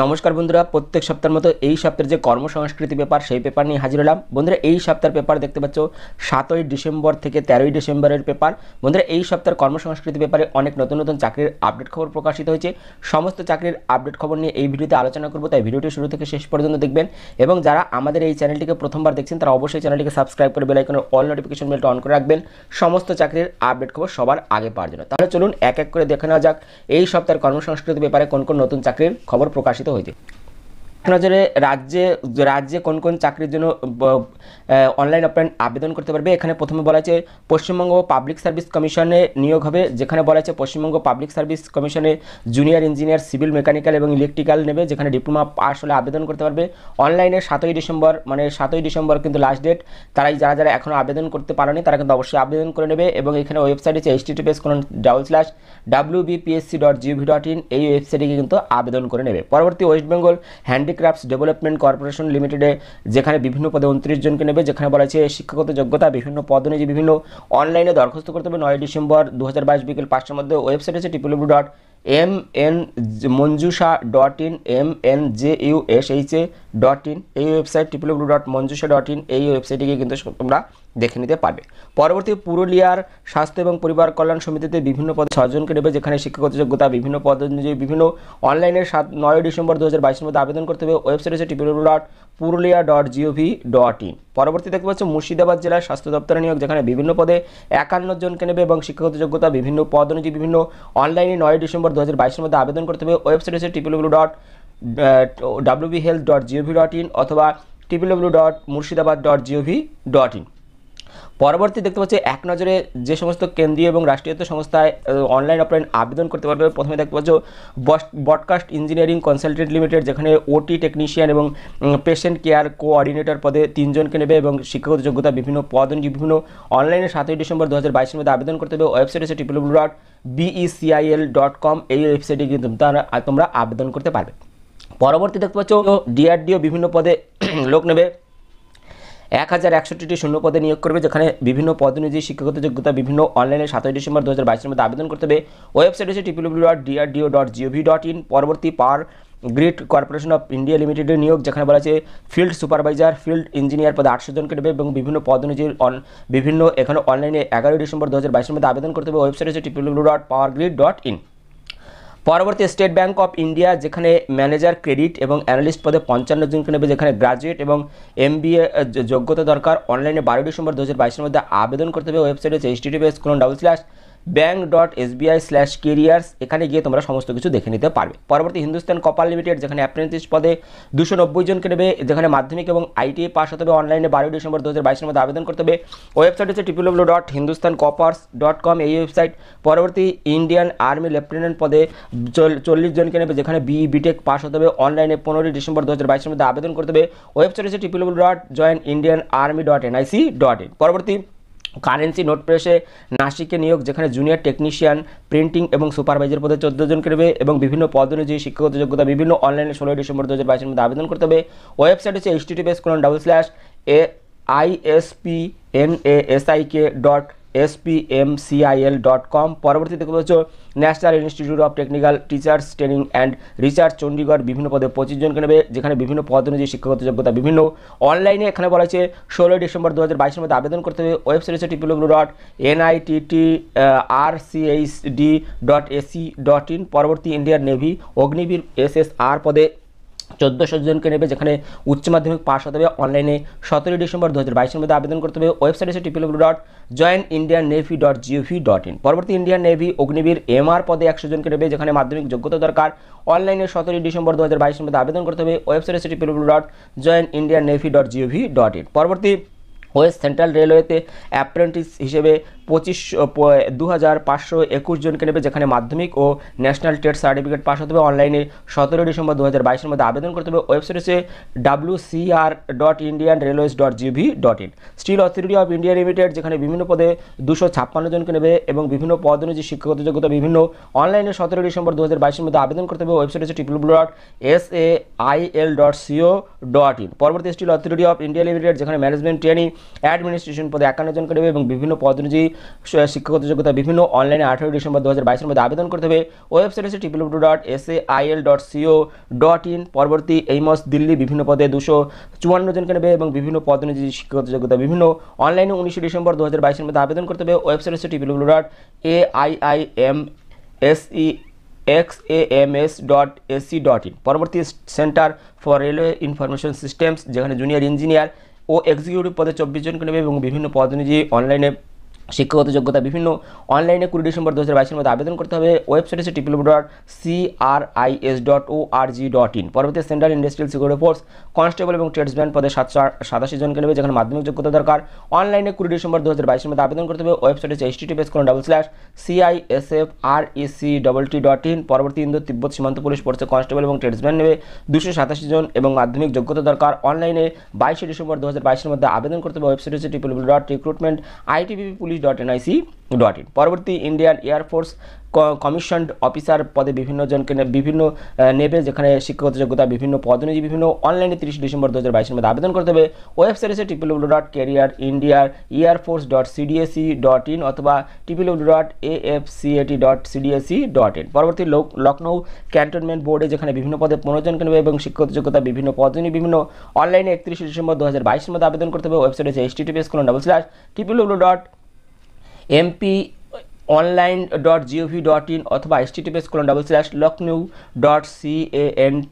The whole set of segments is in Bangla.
নমস্কার বন্ধুরা প্রত্যেক সপ্তাহের মতো এই সপ্তাহের যে কর্মসংস্কৃতি পেপার সেই পেপার নিয়ে হাজির হলাম বন্ধুরা এই সপ্তাহের পেপার দেখতে পাচ্ছ সাতই ডিসেম্বর থেকে তেরোই ডিসেম্বরের পেপার বন্ধুরা এই সপ্তাহের কর্মসংস্কৃতি পেপারে অনেক নতুন নতুন চাকরির আপডেট খবর প্রকাশিত হয়েছে সমস্ত চাকরির আপডেট খবর নিয়ে এই ভিডিওতে আলোচনা করবো তাই ভিডিওটি শুরু থেকে শেষ পর্যন্ত দেখবেন এবং যারা আমাদের এই চ্যানেলটিকে প্রথমবার দেখছেন তারা অবশ্যই চ্যানেলটিকে সাবস্ক্রাইব করে বেলাইকনের অল নোটিফিকেশন বেলটি অন করে রাখবেন সমস্ত চাকরির আপডেট খবর সবার আগে পাওয়ার জন্য তাহলে চলুন এক এক করে দেখে নেওয়া যাক এই সপ্তাহের কর্মসংস্কৃতি পেপারে কোন কোন নতুন চাকরির খবর প্রকাশিত doido. নজরে রাজ্যে রাজ্যে কোন কোন চাকরির জন্য অনলাইন আপনার আবেদন করতে পারবে এখানে প্রথমে বলা আছে পশ্চিমবঙ্গ পাবলিক সার্ভিস কমিশনে নিয়োগ হবে যেখানে বলা আছে পশ্চিমবঙ্গ পাবলিক সার্ভিস কমিশনে জুনিয়র ইঞ্জিনিয়ার সিভিল মেকানিক্যাল এবং ইলেকট্রিক্যাল নেবে যেখানে ডিপ্লোমা পাস হলে আবেদন করতে পারবে অনলাইনে সাতই ডিসেম্বর মানে সাতই ডিসেম্বর কিন্তু লাস্ট ডেট তারাই যারা যারা এখনও আবেদন করতে পারেনি তারা কিন্তু অবশ্যই আবেদন করে নেবে এবং এখানে ওয়েবসাইট আছে TPS colon double slash W BPSC dot GOV dot in এই ওয়েবসাইটে কিন্তু আবেদন করে নেবে পরবর্তী West Bengal handy handicrafts development corporation লিমিটেডে যেখানে বিভিন্ন পদে উনত্রিশ জনকে নেবে যেখানে বলা হয়েছে শিক্ষাগত যোগ্যতা বিভিন্ন পদ অনুযায়ী বিভিন্ন অনলাইনে দরখাস্ত করতে হবে নয় ডিসেম্বর দু বিকেল পাঁচটার মধ্যে ওয়েবসাইট আছে টিপিডব্লিউ dot M N Manjusha dot in M N J U S H A dot in এই website TPW dot Manjusha dot in এই ওয়েবসাইটে গিয়ে কিন্তু তোমরা দেখে নিতে পারবে পরবর্তী পুরুলিয়ার স্বাস্থ্য এবং পরিবার কল্যাণ সমিতিতে বিভিন্ন পদে ছজনকে নেবে যেখানে শিক্ষাগত যোগ্যতা বিভিন্ন পদ অনুযায়ী বিভিন্ন অনলাইনে সাত নয় ডিসেম্বর দু হাজার বাইশের মধ্যে আবেদন করতে হবে ওয়েবসাইট হচ্ছে টিপিডব্লিউ dot Purulia dot GOV dot in পরবর্তী দেখতে পাচ্ছি মুর্শিদাবাদ জেলার স্বাস্থ্য দপ্তরে নিয়োগ যেখানে বিভিন্ন পদে একান্ন জনকে নেবে এবং শিক্ষাগত যোগ্যতা বিভিন্ন পদ অনুযায়ী বিভিন্ন অনলাইনে নয় ডিসেম্বর দু হাজার বাইশের মধ্যে আবেদন করতে হবে ওয়েবসাইট হচ্ছে টিপিডব্লিউ dot WB health dot GOV dot in অথবা TPW dot Murshidabad dot GOV dot in পরবর্তী দেখতে পাচ্ছি এক নজরে যে সমস্ত কেন্দ্রীয় এবং রাষ্ট্রীয়ত্ব সংস্থায় অনলাইন অফলাইন আবেদন করতে পারবে প্রথমে দেখতে পাচ্ছ ব্রডকাস্ট ইঞ্জিনিয়ারিং কনসালটেন্ট লিমিটেড যেখানে ওটি টেকনিশিয়ান এবং পেশেন্ট কেয়ার কোঅর্ডিনেটর পদে তিনজনকে নেবে এবং শিক্ষাগত যোগ্যতা বিভিন্ন পদ অনুযায়ী বিভিন্ন অনলাইনে সাতই ডিসেম্বর দু হাজার বাইশের মধ্যে আবেদন করতে হবে ওয়েবসাইট হচ্ছে triple dot BECIL dot com এই ওয়েবসাইটে কিন্তু তোমরা আবেদন করতে পারবে পরবর্তী দেখতে পাচ্ছ ডিআরডিও বিভিন্ন পদে লোক নেবে এক হাজার একষট্টিটি শূন্য পদে নিয়োগ করবে যেখানে বিভিন্ন পদনীতি শিক্ষাগত যোগ্যতা বিভিন্ন অনলাইনে সাতই ডিসেম্বর দু হাজার বাইশের মধ্যে আবেদন করতে হবে ওয়েবসাইট হচ্ছে টিপিডব্লিউ dot DRDO dot GOV dot in পরবর্তী power grid corporation of India লিমিটেডের নিয়োগ যেখানে বলা আছে ফিল্ড সুপারভাইজার ফিল্ড ইঞ্জিনিয়ার পদে আটশো জনকে নেবে এবং বিভিন্ন পদ অনুযায়ী অন বিভিন্ন এখানে অনলাইনে এগারোই ডিসেম্বর দু হাজার বাইশের মধ্যে আবেদন করতে হবে ওয়েবসাইট হচ্ছে টিপিডব্লিউ dot power grid dot in পরবর্তী স্টেট ব্যাঙ্ক অফ ইন্ডিয়া যেখানে ম্যানেজার ক্রেডিট এবং অ্যানালিস্ট পদে পঞ্চান্ন জনকে নেবে যেখানে গ্রাজুয়েট এবং এম যোগ্যতা দরকার অনলাইনে বারোই ডিসেম্বর দু হাজার মধ্যে আবেদন করতে হবে ওয়েবসাইট হচ্ছে H TTPS colon double slash bank dot SBI slash careers এখানে গিয়ে তোমরা সমস্ত কিছু দেখে নিতে পারবে পরবর্তী হিন্দুস্তান কপার লিমিটেড যেখানে অ্যাপ্রেন্টিস পদে দুশো নব্বই জনকে নেবে যেখানে মাধ্যমিক এবং আইটিএ পাস e হতে হবে অনলাইনে বারোই ডিসেম্বর দু হাজার বাইশের মধ্যে আবেদন করতে হবে ওয়েবসাইট হচ্ছে টিপিডব্লিউ dot Hindustan coppers dot com এই ওয়েবসাইট পরবর্তী ইন্ডিয়ান আর্মি লেফটেন্যান্ট পদে চল্লিশ জনকে নেবে যেখানে বি বিটেক পাস হতে হবে অনলাইনে পনেরোই ডিসেম্বর দু হাজার বাইশের মধ্যে আবেদন করতে হবে ওয়েবসাইট হচ্ছে টিপিডব্লিউ dot join Indian army dot NIC dot in পরবর্তী কারেন্সি নোট প্রেসে নাসিকে নিয়োগ যেখানে জুনিয়র টেকনিশিয়ান প্রিন্টিং এবং সুপারভাইজার পদে চোদ্দ জনকে নেবে এবং বিভিন্ন পদ অনুযায়ী শিক্ষাগত যোগ্যতা বিভিন্ন অনলাইনে ষোলোই ডিসেম্বর দু হাজার মধ্যে আবেদন করতে হবে ওয়েবসাইট হচ্ছে HTTPS colon double slash A ISPNSIK N A S I K dot S P M CIL dot com পরবর্তীতে দেখতে পাচ্ছ national institute of technical teachers training and research Chandigarh বিভিন্ন পদে পঁচিশ জনকে নেবে যেখানে বিভিন্ন পদ অনুযায়ী শিক্ষাগত যোগ্যতা বিভিন্ন অনলাইনে এখানে বলা হয়েছে ষোলোই ডিসেম্বর দু হাজার বাইশের মধ্যে আবেদন করতে হবে ওয়েবসাইট হচ্ছে টিপিডব্লিউ dot NITT R CHD dot AC dot in পরবর্তী ইন্ডিয়ার navy Agniveer S S R পদে চোদ্দোশো জনকে নেবে যেখানে উচ্চ মাধ্যমিক পাশ হতে হবে অনলাইনে সতেরোই ডিসেম্বর দু হাজার বাইশের মধ্যে আবেদন করতে হবে ওয়েবসাইট আছে টিপিডব্লিউ dot join Indian navy dot GOV dot in পরবর্তী ইন্ডিয়ান নেভি অগ্নিবীর এমআর পদে একশো জনকে নেবে যেখানে মাধ্যমিক যোগ্যতা দরকার অনলাইনে সতেরোই ডিসেম্বর দু হাজার বাইশের মধ্যে আবেদন করতে হবে ওয়েবসাইট আছে টিপিডব্লিউ dot join Indian navy dot GOV dot in পরবর্তী ওয়েস্ট সেন্ট্রাল রেলওয়েতে অ্যাপ্রেন্টিস হিসেবে পঁচিশ দু হাজার পাঁচশো একুশ জনকে নেবে যেখানে মাধ্যমিক ও ন্যাশনাল টেট সার্টিফিকেট পাস হতে হবে অনলাইনে সতেরো ডিসেম্বর দু হাজার বাইশের মধ্যে আবেদন করতে হবে ওয়েবসাইট হচ্ছে W CR dot Indian railways dot GV dot in steel authority of India limited যেখানে বিভিন্ন পদে দুশো ছাপ্পান্ন জনকে নেবে এবং বিভিন্ন পদ অনুযায়ী শিক্ষাগত যোগ্যতা বিভিন্ন অনলাইনে সতেরো ডিসেম্বর দু হাজার বাইশের মধ্যে আবেদন করতে হবে ওয়েবসাইট হচ্ছে triple dot S A I L dot CO dot in পরবর্তী steel authority of India limited যেখানে ম্যানেজমেন্ট ট্রেনিং অ্যাডমিনিস্ট্রেশন পদে একান্ন জন করবে এবং বিভিন্ন পদ অনুযায়ী শিক্ষাগত যোগ্যতা বিভিন্ন অনলাইনে আঠারোই ডিসেম্বর দু হাজার বাইশের মধ্যে আবেদন করতে হবে ওয়েবসাইট আছে ট্রিপল ডু dot S A L dot CO dot in পরবর্তী এই মাস দিল্লি বিভিন্ন পদে দুশো চুয়ান্ন জনকে নেবে এবং বিভিন্ন পদ অনুযায়ী শিক্ষাগত যোগ্যতা বিভিন্ন অনলাইনে উনিশে ডিসেম্বর দু হাজার বাইশের মধ্যে আবেদন করতে হবে ওয়েবসাইট আছে ট্রিপল ডু dot A I I M S E X A M S dot AC dot in পরবর্তী centre for railway information systems যেখানে জুনিয়র ইঞ্জিনিয়ার ও এক্সিকিউটিভ পদে চব্বিশ জনকে নেবে এবং বিভিন্ন পদ অনুযায়ী অনলাইনে শিক্ষাগত যোগ্যতা বিভিন্ন অনলাইনে কুড়ি ডিসেম্বর দু হাজার বাইশের মধ্যে আবেদন করতে হবে ওয়েবসাইট হচ্ছে triple dot CRIS dot O R G dot in পরবর্তীতে central industrial security force constable এবং ট্রেডসম্যান পদে সাতশো সাতাশি জনকে নেবে যেখানে মাধ্যমিক যোগ্যতা দরকার অনলাইনে কুড়ি ডিসেম্বর দু হাজার বাইশের মধ্যে আবেদন করতে হবে ওয়েবসাইট আছে HTPS colon double slash CISF R EC double T dot in পরবর্তী ইন্দো তিব্বত সীমান্ত পুলিশ ফোর্সে কনস্টেবল এবং ট্রেডসম্যান নেবে দুশো সাতাশি জন এবং মাধ্যমিক যোগ্যতা দরকার অনলাইনে বাইশে ডিসেম্বর দু হাজার বাইশের মধ্যে আবেদন করতে হবে ওয়েবসাইট হচ্ছে triple dot recruitment ITP police police dot NIC dot in পরবর্তী ইন্ডিয়ান এয়ারফোর্স কমিশনড অফিসার পদে বিভিন্ন জনকে বিভিন্ন নেবে যেখানে শিক্ষাগত যোগ্যতা বিভিন্ন পদ অনুযায়ী বিভিন্ন অনলাইনে তিরিশ ডিসেম্বর দু হাজার বাইশের মধ্যে আবেদন করতে হবে ওয়েবসাইট আছে টিপিডব্লিউ ডট কেরিয়ার ইন্ডিয়ার air force dot CDAC dot in অথবা TPW dot AFCAT dot CDAC dot in পরবর্তী লখনৌ ক্যান্টনমেন্ট বোর্ডে যেখানে বিভিন্ন পদে পনেরো জনকে নেবে এবং শিক্ষাগত যোগ্যতা বিভিন্ন পদ অনুযায়ী বিভিন্ন অনলাইনে একত্রিশে ডিসেম্বর দু হাজার বাইশের মধ্যে আবেদন করতে হবে ওয়েবসাইট আছে HTTPS colon double slash TPW dot MP online dot GOV dot in অথবা STTPS colon double slash Lucknow dot C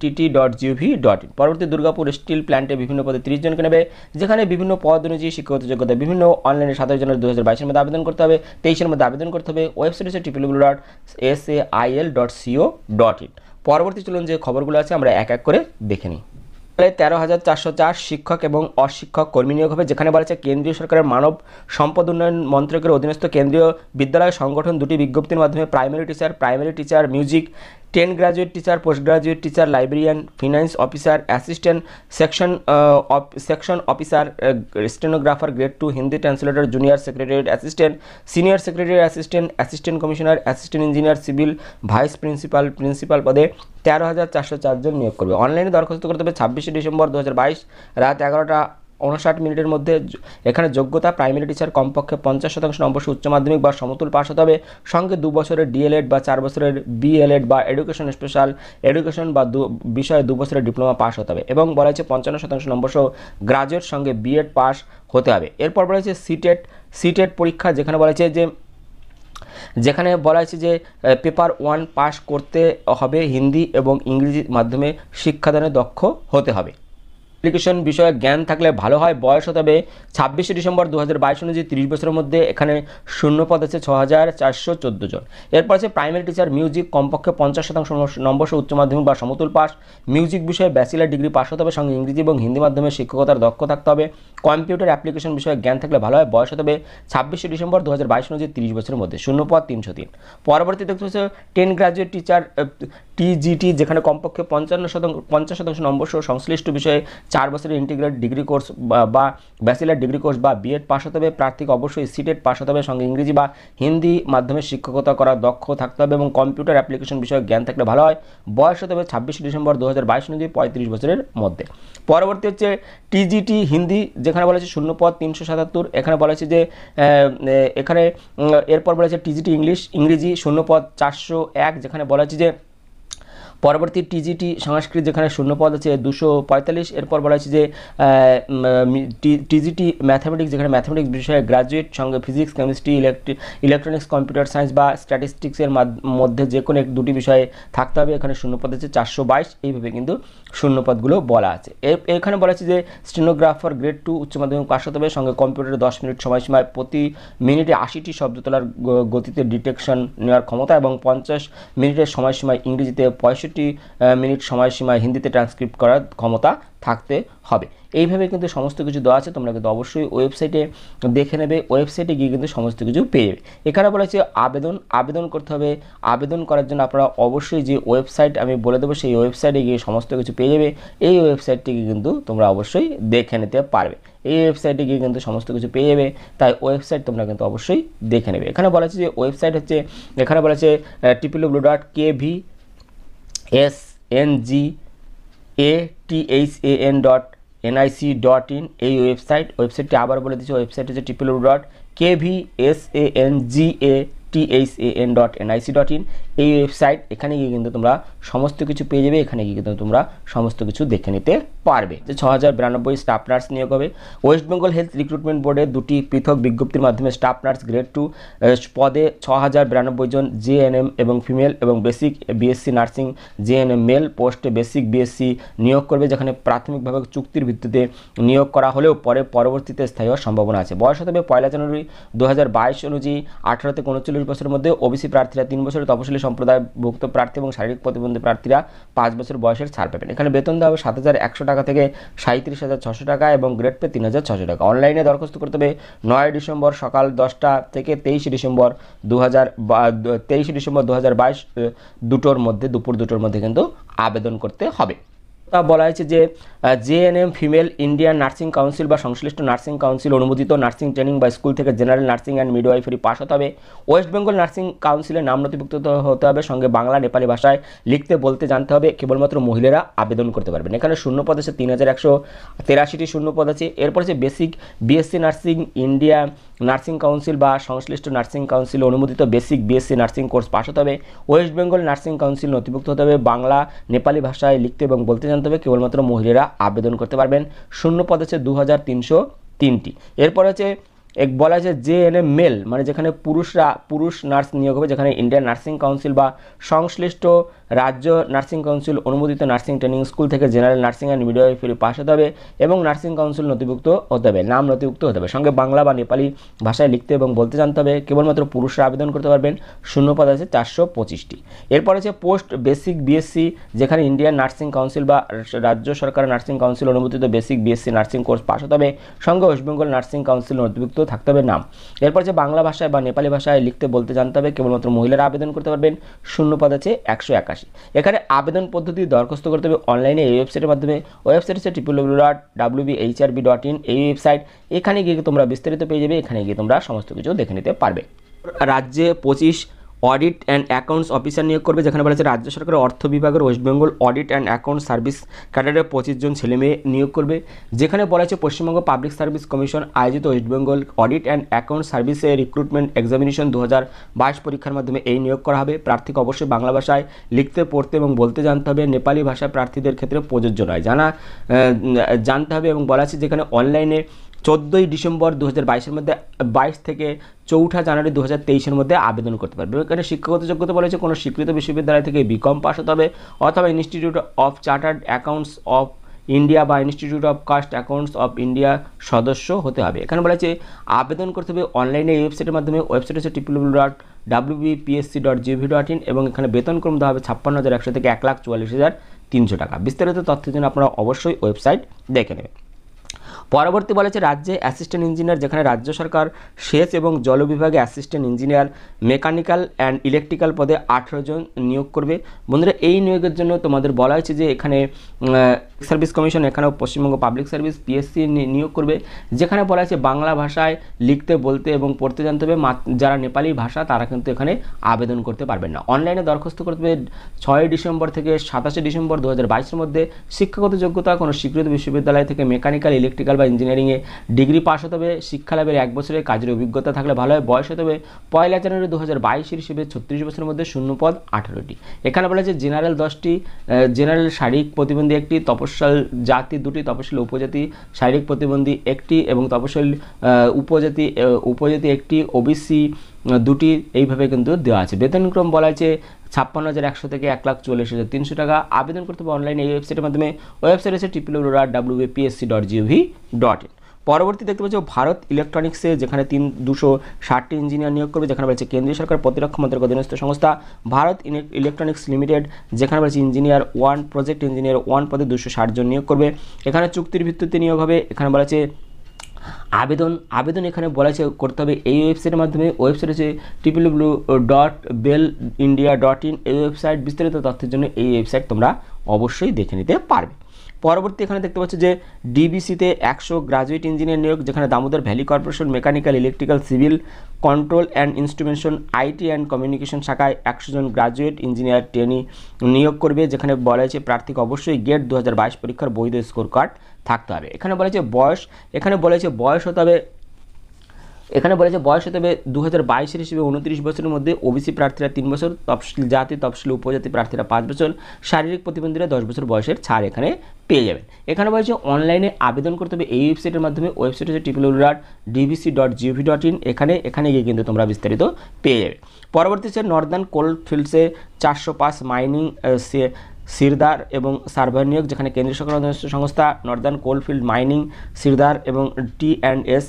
TT dot GOV dot in পরবর্তী দুর্গাপুর স্টিল প্ল্যান্টে বিভিন্ন পদে তিরিশ জনকে নেবে যেখানে বিভিন্ন পদ অনুযায়ী শিক্ষাগত যোগ্যতা বিভিন্ন অনলাইনে সাতাশ জনের দু হাজার বাইশের মধ্যে আবেদন করতে হবে তেইশের মধ্যে আবেদন করতে হবে ওয়েবসাইট হচ্ছে টিপিডব্লিউ dot S A I L dot CO dot in পরবর্তী চলুন যে খবরগুলো আছে আমরা এক এক করে দেখে নিই প্রায় তেরো হাজার চারশো চার শিক্ষক এবং অশিক্ষক কর্মী নিয়োগ হবে যেখানে বলেছে কেন্দ্রীয় সরকারের মানব সম্পদ উন্নয়ন মন্ত্রকের অধীনস্থ কেন্দ্রীয় বিদ্যালয় সংগঠন দুটি বিজ্ঞপ্তির মাধ্যমে primary teacher primary teacher music ten graduate teacher post graduate teacher librarian finance officer assistant section section officer stenographer grade two Hindi translator junior secretariat assistant senior secretary assistant assistant commissioner assistant engineer civil vice principal principal পদে তেরো হাজার চারশো চারজন নিয়োগ করবে অনলাইনে দরখাস্ত করতে হবে ছাব্বিশে ডিসেম্বর দু রাত এগারোটা উনষাট মিনিটের মধ্যে এখানে যোগ্যতা প্রাইমারি টিচার কমপক্ষে পঞ্চাশ শতাংশ নম্বর উচ্চ মাধ্যমিক বা সমতুল পাশ হতে হবে সঙ্গে দু বছরের ডিএলএড বা চার বছরের বিএলএড বা এডুকেশন স্পেশাল এডুকেশন বা দু বিষয়ে দু বছরের ডিপ্লোমা পাশ হতে হবে এবং বলা হয়েছে পঞ্চান্ন শতাংশ নম্বর সহ গ্রাজুয়েট সঙ্গে বিএড পাস হতে হবে এরপর বলা হয়েছে সিটেট সিটেট পরীক্ষা যেখানে বলা হয়েছে যে যেখানে বলা হয়েছে যে পেপার ওয়ান পাস করতে হবে হিন্দি এবং ইংরেজি মাধ্যমে শিক্ষাদানে দক্ষ হতে হবে অ্যাপ্লিকেশন বিষয়ে জ্ঞান থাকলে ভালো হয় বয়স হতে হবে ছাব্বিশে ডিসেম্বর দু হাজার বাইশ অনুযায়ী তিরিশ বছরের মধ্যে এখানে শূন্য পদ আছে ছ হাজার চারশো জন এরপর আছে প্রাইমারি টিচার মিউজিক কমপক্ষে পঞ্চাশ শতাংশ নম্বর উচ্চ মাধ্যমিক বা সমতুল পাস মিউজিক বিষয়ে ব্যাচেলার ডিগ্রি পাস হতে হবে সঙ্গে ইংরেজি এবং হিন্দি মাধ্যমে শিক্ষকতার দক্ষ থাকতে হবে কম্পিউটার অ্যাপ্লিকেশন বিষয়ে জ্ঞান থাকলে ভালো হয় বয়স হতে হবে ছাব্বিশে ডিসেম্বর দু হাজার বাইশ অনুযায়ী তিরিশ বছরের মধ্যে শূন্য পদ তিনশো তিন পরবর্তী দেখতে হচ্ছে টেন গ্রাজুয়েট টিচার টিজিটি যেখানে কমপক্ষে পঞ্চান্ন শতাংশ পঞ্চাশ শতাংশ নম্বর সংশ্লিষ্ট বিষয়ে চার বছরের ইন্টিগ্রেট ডিগ্রি কোর্স বা ব্যাচেলার ডিগ্রি কোর্স বা বিএড পাশ হতে হবে প্রার্থীকে অবশ্যই সিটেট পাশ হতে হবে সঙ্গে ইংরেজি বা হিন্দি মাধ্যমে শিক্ষকতা করার দক্ষ থাকতে হবে এবং কম্পিউটার অ্যাপ্লিকেশন বিষয়ে জ্ঞান থাকলে ভালো হয় বয়স হতে হবে ছাব্বিশে ডিসেম্বর দু হাজার বাইশ অনুযায়ী পঁয়ত্রিশ বছরের মধ্যে পরবর্তী হচ্ছে টিজিটি হিন্দি যেখানে বলেছে শূন্য পদ তিনশো সাতাত্তর এখানে বলেছে যে এখানে এরপর বলেছে টিজিটি ইংলিশ ইংরেজি শূন্য পদ চারশো এক যেখানে বলেছে যে পরবর্তী টিজিটি সংস্কৃত যেখানে শূন্যপদ আছে দুশো পঁয়তাল্লিশ এরপর বলা হয়েছে যে টিজিটি ম্যাথামেটিক্স যেখানে ম্যাথামেটিক্স বিষয়ে গ্রাজুয়েট সঙ্গে physics chemistry electronics computer science বা স্ট্যাটিস্টিক্সের মধ্যে যে কোনো এক দুটি বিষয়ে থাকতে হবে এখানে শূন্যপদ আছে চারশো বাইশ এইভাবে কিন্তু শূন্যপদগুলো বলা আছে এখানে বলা আছে যে স্টেনোগ্রাফার গ্রেড টু উচ্চ মাধ্যমিক পাশ হতে হবে সঙ্গে কম্পিউটারে দশ মিনিট সময়সীমায় প্রতি মিনিটে আশিটি শব্দ তোলার গতিতে ডিটেকশন নেওয়ার ক্ষমতা এবং পঞ্চাশ মিনিটের সময়সীমায় ইংরেজিতে পঁয়ষট্টি পঁয়ষট্টি মিনিট সময়সীমায় হিন্দিতে ট্রান্সক্রিপ্ট করার ক্ষমতা থাকতে হবে এইভাবে কিন্তু সমস্ত কিছু দেওয়া আছে তোমরা কিন্তু অবশ্যই ওয়েবসাইটে দেখে নেবে ওয়েবসাইটে গিয়ে কিন্তু সমস্ত কিছু পেয়ে যাবে এখানে বলেছে আবেদন আবেদন করতে হবে আবেদন করার জন্য আপনারা অবশ্যই যে ওয়েবসাইট আমি বলে দেবো সেই ওয়েবসাইটে গিয়ে সমস্ত কিছু পেয়ে যাবে এই ওয়েবসাইটটিকে কিন্তু তোমরা অবশ্যই দেখে নিতে পারবে এই ওয়েবসাইটে গিয়ে কিন্তু সমস্ত কিছু পেয়ে যাবে তাই ওয়েবসাইট তোমরা কিন্তু অবশ্যই দেখে নেবে এখানে বলা আছে যে ওয়েবসাইট হচ্ছে এখানে বলা আছে টিপিডব্লিউ dot K V S N G A T H A N dot NIC dot in এই ওয়েবসাইট ওয়েবসাইটটি আবার বলে দিচ্ছি ওয়েবসাইট হচ্ছে triple dot K V S A N G A T H A N dot NIC dot in এই ওয়েবসাইট এখানে গিয়ে কিন্তু তোমরা সমস্ত কিছু পেয়ে যাবে এখানে গিয়ে কিন্তু তোমরা সমস্ত কিছু দেখে নিতে পারবে যে ছ হাজার বিরানব্বই স্টাফ নার্স নিয়োগ হবে ওয়েস্ট বেঙ্গল হেলথ রিক্রুটমেন্ট বোর্ডে দুটি পৃথক বিজ্ঞপ্তির মাধ্যমে স্টাফ নার্স গ্রেড টু পদে ছ হাজার বিরানব্বই জন জেএনএম এবং ফিমেল এবং basic BSc nursing GNM male পোস্টে বেসিক বিএসসি নিয়োগ করবে যেখানে প্রাথমিকভাবে চুক্তির ভিত্তিতে নিয়োগ করা হলেও পরে পরবর্তীতে স্থায়ী হওয়ার সম্ভাবনা আছে বয়স হতে হবে পয়লা জানুয়ারি দু হাজার অনুযায়ী আঠারো থেকে উনচল্লিশ বছরের মধ্যে ওবিসি প্রার্থীরা তিন বছরের তপশিলি সম্প্রদায়ভুক্ত প্রার্থী এবং শারীরিক প্রতিবন্ধী প্রতিবন্ধী প্রার্থীরা পাঁচ বছর বয়সের ছাড় পাবেন এখানে বেতন দেওয়া হবে সাত হাজার একশো টাকা থেকে সাঁত্রিশ হাজার ছশো টাকা এবং গ্রেড পে তিন হাজার ছশো টাকা অনলাইনে দরখাস্ত করতে হবে নয় ডিসেম্বর সকাল দশটা থেকে তেইশে ডিসেম্বর দু হাজার তেইশে ডিসেম্বর দু হাজার বাইশ দুটোর মধ্যে দুপুর দুটোর মধ্যে কিন্তু আবেদন করতে হবে তা বলা হয়েছে যে GNM female Indian nursing council বা সংশ্লিষ্ট নার্সিং কাউন্সিল অনুমোদিত নার্সিং ট্রেনিং বা স্কুল থেকে general nursing and midwifery pass হতে হবে ওয়েস্ট বেঙ্গল নার্সিং কাউন্সিলে নাম নথিভুক্ত হতে হবে সঙ্গে বাংলা নেপালি ভাষায় লিখতে বলতে জানতে হবে কেবলমাত্র মহিলারা আবেদন করতে পারবেন এখানে শূন্য পদ আছে তিন হাজার একশো তেরাশিটি শূন্য পদ আছে এরপর আছে basic BSc nursing India nursing council বা সংশ্লিষ্ট নার্সিং কাউন্সিল অনুমোদিত basic BSc nursing course pass হতে হবে ওয়েস্ট বেঙ্গল নার্সিং কাউন্সিল নথিভুক্ত হতে হবে বাংলা নেপালি ভাষায় লিখতে এবং বলতে জানতে তবে কেবলমাত্র মহিলারা আবেদন করতে পারবেন শূন্য পদ আছে দু তিনটি এরপর হচ্ছে এক বলা আছে জে এন এ মেল মানে যেখানে পুরুষরা পুরুষ নার্স নিয়োগ হবে যেখানে ইন্ডিয়ান নার্সিং কাউন্সিল বা সংশ্লিষ্ট রাজ্য নার্সিং কাউন্সিল অনুমোদিত নার্সিং ট্রেনিং স্কুল থেকে general nursing and midwifery pass হতে হবে এবং নার্সিং কাউন্সিল নথিভুক্ত হতে হবে নাম নথিভুক্ত হতে হবে সঙ্গে বাংলা বা নেপালি ভাষায় লিখতে এবং বলতে জানতে হবে কেবলমাত্র পুরুষরা আবেদন করতে পারবেন শূন্যপদ আছে চারশো পঁচিশটি এরপর আছে পোস্ট বেসিক বিএসসি যেখানে ইন্ডিয়ান নার্সিং কাউন্সিল বা রাজ্য সরকার নার্সিং কাউন্সিল অনুমোদিত basic BSc nursing course pass হতে হবে সঙ্গে ওয়েস্টবেঙ্গল নার্সিং কাউন্সিল নথিভুক্ত থাকতে হবে নাম এরপর যে বাংলা ভাষায় বা নেপালি ভাষায় লিখতে বলতে জানতে হবে কেবলমাত্র মহিলারা আবেদন করতে পারবেন শূন্য পদ আছে একশো একাশি এখানে আবেদন পদ্ধতি দরখাস্ত করতে হবে অনলাইনে এই ওয়েবসাইটের মাধ্যমে ওয়েবসাইট হচ্ছে triple W dot W B H R B dot in এই ওয়েবসাইট এখানে গিয়ে তোমরা বিস্তারিত পেয়ে যাবে এখানে গিয়ে তোমরা সমস্ত কিছু দেখে নিতে পারবে রাজ্যে পঁচিশ অডিট অ্যান্ড অ্যাকাউন্টস অফিসার নিয়োগ করবে যেখানে বলা রাজ্য সরকারের অর্থ বিভাগের West Bengal audit and account service ক্যাডারের পঁচিশ জন ছেলে মেয়ে নিয়োগ করবে যেখানে বলা হচ্ছে পশ্চিমবঙ্গ পাবলিক সার্ভিস কমিশন আয়োজিত ওয়েস্টবেঙ্গল অডিট অ্যান্ড অ্যাকাউন্ট সার্ভিসে রিক্রুটমেন্ট এক্সামিনেশন দু পরীক্ষার মাধ্যমে এই নিয়োগ করা হবে প্রার্থীকে অবশ্যই বাংলা ভাষায় লিখতে পড়তে এবং বলতে জানতে হবে নেপালি ভাষা প্রার্থীদের ক্ষেত্রে প্রযোজ্য নয় জানা জানতে হবে এবং বলা আছে যেখানে অনলাইনে চোদ্দোই ডিসেম্বর দু হাজার মধ্যে বাইশ থেকে চৌঠা জানুয়ারি দু হাজার মধ্যে আবেদন করতে পারবে এখানে শিক্ষাগত যোগ্যতা বলেছে কোনো স্বীকৃত বিশ্ববিদ্যালয় থেকে বিকম পাস হতে হবে অথবা institute of chartered accounts of India বা institute of cost accounts of India সদস্য হতে হবে এখানে বলা আবেদন করতে হবে অনলাইনে ওয়েবসাইটের মাধ্যমে ওয়েবসাইট হচ্ছে টিপিডব্লিউ dot WBPSC dot GV dot in এবং এখানে বেতনক্রম দেওয়া হবে ছাপ্পান্ন হাজার একশো থেকে এক লাখ চুয়াল্লিশ হাজার তিনশো টাকা বিস্তারিত তথ্যের জন্য আপনারা অবশ্যই ওয়েবসাইট দেখে নেবেন পরবর্তী বলেছে রাজ্যে অ্যাসিস্ট্যান্ট ইঞ্জিনিয়ার যেখানে রাজ্য সরকার সেচ এবং জল বিভাগে assistant engineer mechanical and electrical পদে আঠেরো জন নিয়োগ করবে বন্ধুরা এই নিয়োগের জন্য তোমাদের বলা হয়েছে যে এখানে সার্ভিস কমিশন এখানেও পশ্চিমবঙ্গ পাবলিক সার্ভিস পিএসসি নিয়োগ করবে যেখানে বলা হয়েছে বাংলা ভাষায় লিখতে বলতে এবং পড়তে জানতে হবে যারা নেপালি ভাষা তারা কিন্তু এখানে আবেদন করতে পারবেন না অনলাইনে দরখাস্ত হবে ছয় ডিসেম্বর থেকে সাতাশে ডিসেম্বর দু হাজার মধ্যে শিক্ষাগত যোগ্যতা কোনো স্বীকৃত বিশ্ববিদ্যালয় থেকে মেকানিক্যাল ইলেকট্রিক্যাল বা ইঞ্জিনিয়ারিংয়ে ডিগ্রি পাশ হতে হবে শিক্ষালাভের এক বছরের কাজের অভিজ্ঞতা থাকলে ভালো হয় বয়স হতে হবে পয়লা জানুয়ারি দু হাজার বাইশের হিসেবে ছত্রিশ বছরের মধ্যে শূন্য পদ আঠারোটি এখানে বলা হয়েছে জেনারেল দশটি জেনারেল শারীরিক প্রতিবন্ধী একটি তপস্যাল জাতি দুটি তপশিল উপজাতি শারীরিক প্রতিবন্ধী একটি এবং তপশিল উপজাতি উপজাতি একটি ওবিসি দুটি এইভাবে কিন্তু দেওয়া আছে বেতনক্রম বলা আছে ছাপ্পান্ন হাজার একশো থেকে এক লাখ চল্লিশ হাজার তিনশো টাকা আবেদন করতে হবে অনলাইনে এই ওয়েবসাইটের মাধ্যমে ওয়েবসাইট আছে triple dot W C dot GOV dot in পরবর্তী দেখতে পাচ্ছ ভারত ইলেকট্রনিক্সে যেখানে তিন দুশো ষাটটি ইঞ্জিনিয়ার নিয়োগ করবে যেখানে রয়েছে কেন্দ্রীয় সরকার প্রতিরক্ষা মন্ত্রক অধীনস্থ সংস্থা ভারত ইলেকট্রনিক্স লিমিটেড যেখানে রয়েছে engineer one project engineer one পদে দুশো ষাট জন নিয়োগ করবে এখানে চুক্তির ভিত্তিতে নিয়োগ হবে এখানে বলা আবেদন আবেদন এখানে বলা করতে হবে এই ওয়েবসাইটের মাধ্যমে ওয়েবসাইট আছে triple W dot BEL India dot in এই ওয়েবসাইট বিস্তারিত তথ্যের জন্য এই ওয়েবসাইট তোমরা অবশ্যই দেখে নিতে পারবে পরবর্তী এখানে দেখতে পাচ্ছি যে ডিবিসিতে একশো গ্রাজুয়েট ইঞ্জিনিয়ার নিয়োগ যেখানে Damodar valley corporation mechanical electrical civil control and instrumentation IT and communication শাখায় একশো জন গ্রাজুয়েট ইঞ্জিনিয়ার ট্রেনি নিয়োগ করবে যেখানে বলা হয়েছে প্রার্থীকে অবশ্যই গেট দু পরীক্ষার বৈধ স্কোর কার্ড থাকতে হবে এখানে বলা হয়েছে বয়স এখানে বলা হয়েছে বয়স হতে হবে এখানে বলেছে বয়স হতে হবে দু হাজার বাইশের হিসেবে উনত্রিশ বছরের মধ্যে ওবিসি প্রার্থীরা তিন বছর তফসিল জাতি তফসিল উপজাতি প্রার্থীরা পাঁচ বছর শারীরিক প্রতিবন্ধীরা দশ বছর বয়সের ছাড় এখানে পেয়ে যাবেন এখানে বলেছে অনলাইনে আবেদন করতে হবে এই ওয়েবসাইটের মাধ্যমে ওয়েবসাইট হচ্ছে triple dot DBC dot GOV dot in এখানে এখানে গিয়ে কিন্তু তোমরা বিস্তারিত পেয়ে যাবে পরবর্তী হচ্ছে নর্দার্ন কোল্ড ফিল্ডসে চারশো পাঁচ মাইনিং সিরদার এবং সার্ভার নিয়োগ যেখানে কেন্দ্রীয় সরকার অধীনস্থ সংস্থা নর্দার্ন কোলফিল্ড মাইনিং সিরদার এবং T and S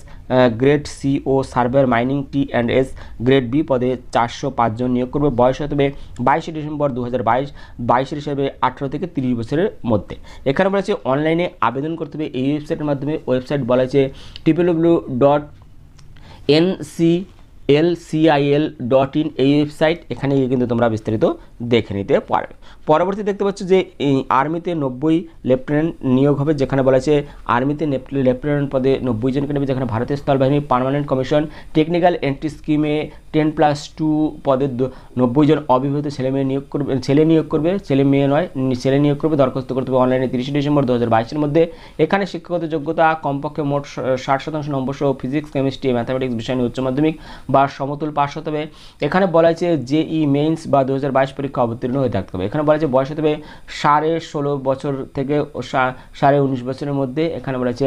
grade C ও surveyor mining T and S grade B পদে চারশো পাঁচজন নিয়োগ করবে বয়স হবে বাইশে ডিসেম্বর দু হাজার বাইশ বাইশের হিসেবে আঠেরো থেকে তিরিশ বছরের মধ্যে এখানে বলেছে অনলাইনে আবেদন করতে হবে এই ওয়েবসাইটের মাধ্যমে ওয়েবসাইট বলা হয়েছে triple W dot N C L CIL dot in এই ওয়েবসাইট এখানে গিয়ে কিন্তু তোমরা বিস্তারিত দেখে নিতে পারবে পরবর্তী দেখতে পাচ্ছ যে আর্মিতে নব্বই লেফটেন্যান্ট নিয়োগ হবে যেখানে বলা আছে আর্মিতে লেফটেন্যান্ট পদে নব্বই জনকে নেবে যেখানে ভারতীয় স্থলবাহিনী পার্মানেন্ট কমিশন টেকনিক্যাল এন্ট্রি স্কিমে টেন প্লাস টু পদে নব্বই জন অবিবাহিত ছেলে মেয়ে নিয়োগ করবে ছেলে নিয়োগ করবে ছেলে মেয়ে নয় ছেলে নিয়োগ করবে দরখাস্ত করতে হবে অনলাইনে তিরিশে ডিসেম্বর দু হাজার মধ্যে এখানে শিক্ষাগত যোগ্যতা কমপক্ষে মোট ষাট শতাংশ নম্বর সহ ফিজিক্স কেমিস্ট্রি ম্যাথামেটিক্স বিষয় নিয়ে উচ্চ মাধ্যমিক বা সমতুল পাশ হতে হবে এখানে বলা হয়েছে জেই মেইনস বা দু পরীক্ষা অবতীর্ণ হয়ে থাকতে হবে এখানে বলা আছে বয়স হতে হবে সাড়ে ষোলো বছর থেকে সাড়ে উনিশ বছরের মধ্যে এখানে বলেছে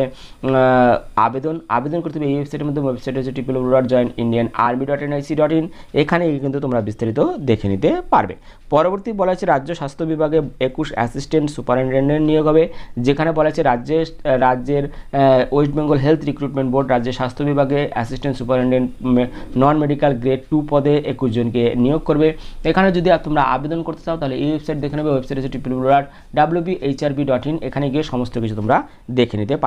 আবেদন আবেদন করতে হবে এই ওয়েবসাইটের মধ্যে ওয়েবসাইট হচ্ছে triple dot join Indian army dot C dot in এখানে কিন্তু তোমরা বিস্তারিত দেখে নিতে পারবে পরবর্তী বলা হচ্ছে রাজ্য স্বাস্থ্য বিভাগে একুশ অ্যাসিস্ট্যান্ট সুপারিনটেন্ডেন্ট নিয়োগ হবে যেখানে বলা হচ্ছে রাজ্যের রাজ্যের West Bengal health recruitment board রাজ্যের স্বাস্থ্য বিভাগে assistant superintendent non medical grade two পদে একুশ জনকে নিয়োগ করবে এখানে যদি তোমরা আবেদন করতে চাও তাহলে এই ওয়েবসাইট ওয়েবসাইট দেখে নেবে ওয়েবসাইট আছে triple dot WBHRB dot in এখানে গিয়ে সমস্ত কিছু তোমরা দেখে নিতে পারো